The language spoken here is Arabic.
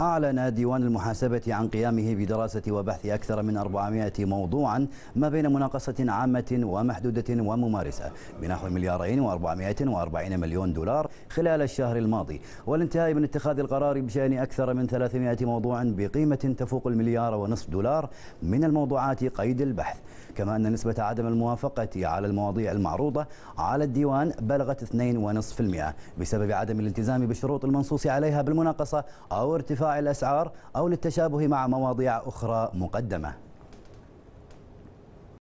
أعلن ديوان المحاسبة عن قيامه بدراسة وبحث أكثر من 400 موضوعا ما بين مناقصة عامة ومحدودة وممارسة بنحو مليارين و440 مليون دولار خلال الشهر الماضي والانتهاء من اتخاذ القرار بشأن أكثر من 300 موضوع بقيمة تفوق المليار ونصف دولار من الموضوعات قيد البحث كما أن نسبة عدم الموافقة على المواضيع المعروضة على الديوان بلغت 2.5% بسبب عدم الالتزام بالشروط المنصوص عليها بالمناقصة أو ارتفاع الأسعار أو للتشابه مع مواضيع أخرى مقدمة